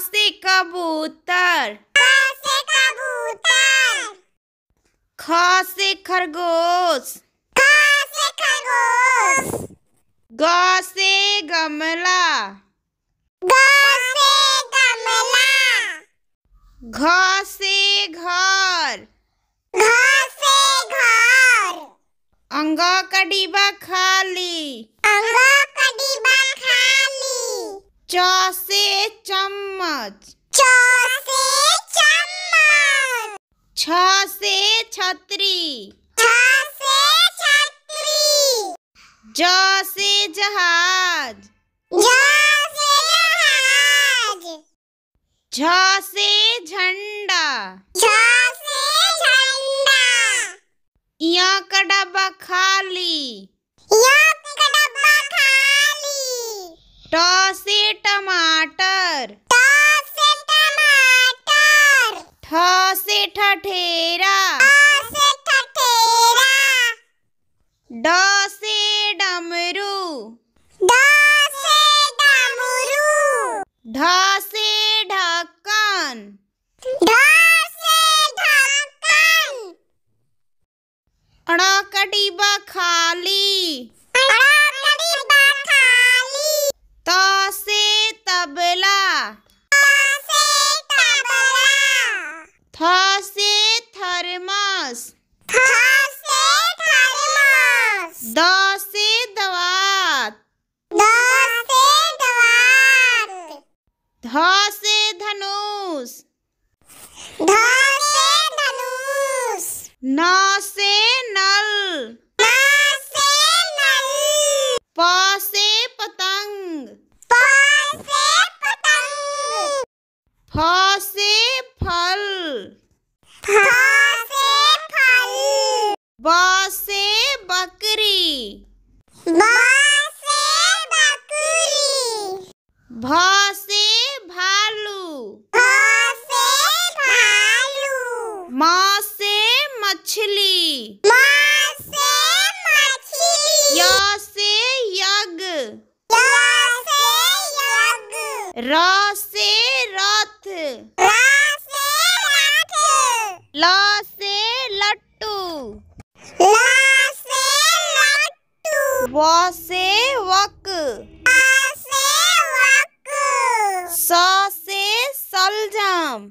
से कबूतर से कबूतर ख से खरगोश से खरगोश ग गमला ग गमला घ घर घ घर अंग का डिब्बा खाली अंगा का डिब्बा चौसे चम्मच चौसे चम्मच छ से छतरी छ छतरी ज से जहाज ज जहाज झ से झंडा झ से झंडा इया का डब्बा खाली टमाटर ट से टमाटर ठ से ठठेरा से ठठेरा ड से डमरू ड से डमरू ढ से ढक्कन ढ से ढक्कन खाली न से नल न से नल प से पतंग प से पतंग फ से फल फ से फल ब से बकरी ब से बकरी भ से भालू भा से भालू म मछली से से यज्ञ से र से रथ से ल से लट्टू से व से वक व से वक स से सलजम